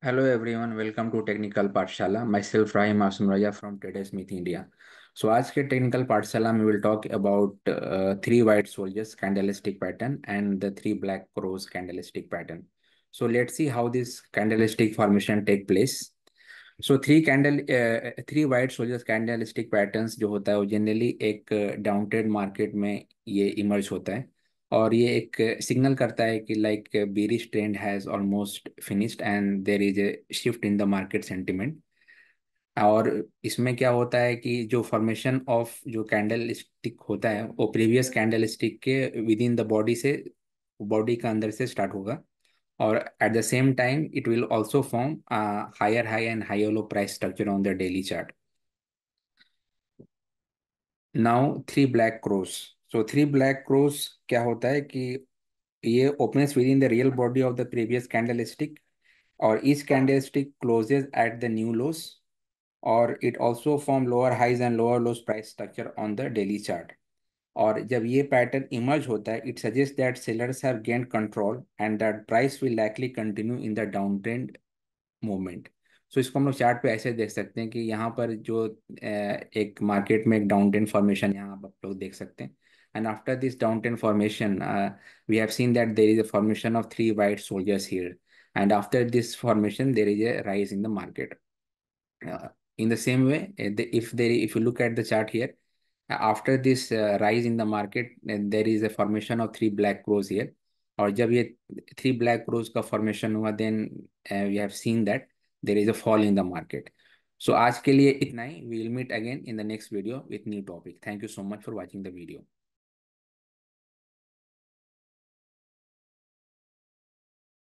Hello everyone, welcome to Technical Partshala. Myself Rahim Asumraya from Trade Smith India. So आज के Technical Partshala में we'll talk about uh, three white soldiers candlestick pattern and the three black crows candlestick pattern. So let's see how this candlestick formation take place. So three candle three white soldiers candlestick patterns जो होता है वो generally एक डाउनट्रेड market में ये emerge होता है और ये एक सिग्नल करता है कि like bearish trend has almost finished and there is a shift in the market sentiment और इसमें क्या होता है कि जो फॉर्मेशन ऑफ जो कैंडल स्टिक होता है वो प्रीवियस कैंडल स्टिक के विद इन द बॉडी से बॉडी के अंदर से स्टार्ट होगा और at the same time it will also form higher high and higher low price structure on the daily chart now three black crows so three black crows क्या होता है कि ये opens within the real body of the previous candlestick और इस candlestick closes at the new lows और it also form lower highs and lower lows price structure on the daily chart और जब ये pattern emerge होता है it suggest that sellers have gain control and that price will likely continue in the down trend movement so इसको हम लोग chart पे ऐसे देख सकते हैं कि यहाँ पर जो एक मार्केट में एक डाउन ट्रेंड फॉर्मेशन यहाँ आप लोग देख सकते हैं And after this downtown formation, uh, we have seen that there is a formation of three white soldiers here. And after this formation, there is a rise in the market. Uh, in the same way, uh, if they if you look at the chart here, uh, after this uh, rise in the market, there is a formation of three black crows here. Or when ये three black crows' का formation हुआ then we have seen that there is a fall in the market so we will meet again in the next video with new topic. Thank you so much for watching the video.